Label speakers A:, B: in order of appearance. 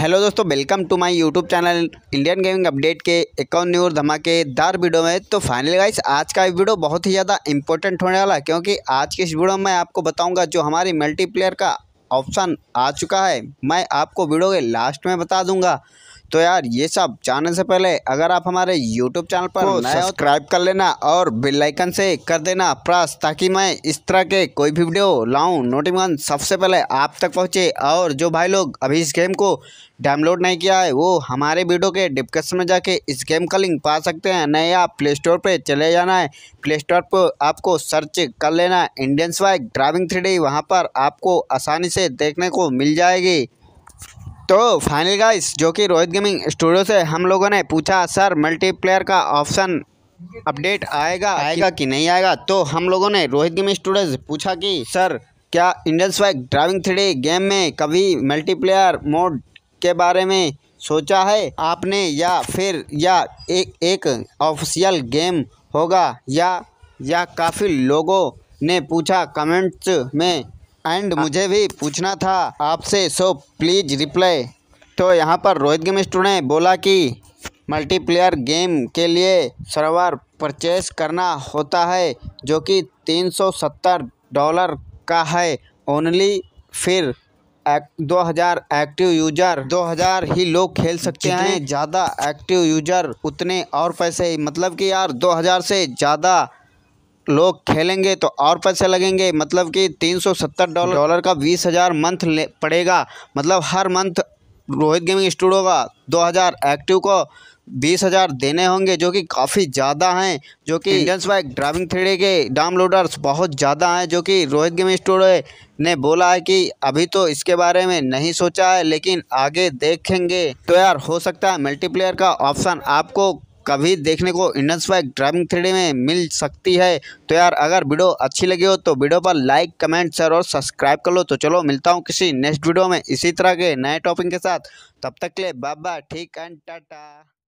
A: Hello दोस्तों welcome to my YouTube channel Indian gaming update के एक और न्यू और धमाकेदार वीडियो में तो फाइनल गाइस आज का वीडियो बहुत ही ज़्यादा इंपॉर्टेंट होने वाला है क्योंकि आज के इस वीडियो में मैं आपको बताऊंगा जो हमारी मल्टीप्लेयर का ऑप्शन आ चुका है मैं आपको वीडियो के लास्ट में बता दूंगा तो यार ये सब जानने से पहले अगर आप हमारे यूट्यूब चैनल पर सब्सक्राइब तो तो कर लेना और आइकन से कर देना प्रेस ताकि मैं इस तरह के कोई भी वीडियो लाऊं नोटिफिकेशन सबसे पहले आप तक पहुंचे और जो भाई लोग अभी इस गेम को डाउनलोड नहीं किया है वो हमारे वीडियो के डिस्क्रिप्शन में जाके इस गेम का लिंक पा सकते हैं नहीं आप प्ले स्टोर पर चले जाना है प्ले स्टोर पर आपको सर्च कर लेना इंडियन स्वाइक ड्राइविंग थ्री डी वहाँ पर आपको आसानी से देखने को मिल जाएगी तो फाइनल गाइस जो कि रोहित गेमिंग स्टूडियो से हम लोगों ने पूछा सर मल्टीप्लेयर का ऑप्शन अपडेट आएगा आएगा कि नहीं आएगा तो हम लोगों ने रोहित गेमिंग स्टूडियो से पूछा कि सर क्या Indian swag driving three game में कभी मल्टीप्लेयर मोड के बारे में सोचा है आपने या फिर या एक एक ऑफिशियल गेम होगा या या काफ़ी लोगों ने पूछा कमेंट्स में एंड हाँ। मुझे भी पूछना था आपसे सो प्लीज़ रिप्लाई तो यहाँ पर रोहित गेम स्टूड ने बोला कि मल्टीप्लेयर गेम के लिए सर्वर परचेस करना होता है जो कि 370 डॉलर का है ओनली फिर एक, हजार एक्टिव यूजर दो हज़ार ही लोग खेल सकते हैं ज़्यादा एक्टिव यूजर उतने और पैसे मतलब कि यार दो हज़ार से ज़्यादा लोग खेलेंगे तो और पैसे लगेंगे मतलब कि 370 डॉलर डॉलर का बीस हज़ार मंथ पड़ेगा मतलब हर मंथ रोहित गेमिंग स्टूडियो का 2000 एक्टिव को बीस हज़ार देने होंगे जो कि काफ़ी ज़्यादा हैं जो कि इंडियंस बाइक ड्राइविंग थ्री के डाउनलोडर्स बहुत ज़्यादा हैं जो कि रोहित गेमिंग स्टूडियो ने बोला है कि अभी तो इसके बारे में नहीं सोचा है लेकिन आगे देखेंगे तो यार हो सकता है मल्टीप्लेयर का ऑप्शन आपको कभी देखने को इंडस बाइक ड्राइविंग थ्री में मिल सकती है तो यार अगर वीडियो अच्छी लगी हो तो वीडियो पर लाइक कमेंट शेयर और सब्सक्राइब कर लो तो चलो मिलता हूँ किसी नेक्स्ट वीडियो में इसी तरह के नए टॉपिक के साथ तब तक ले बाबा ठीक एंड टाटा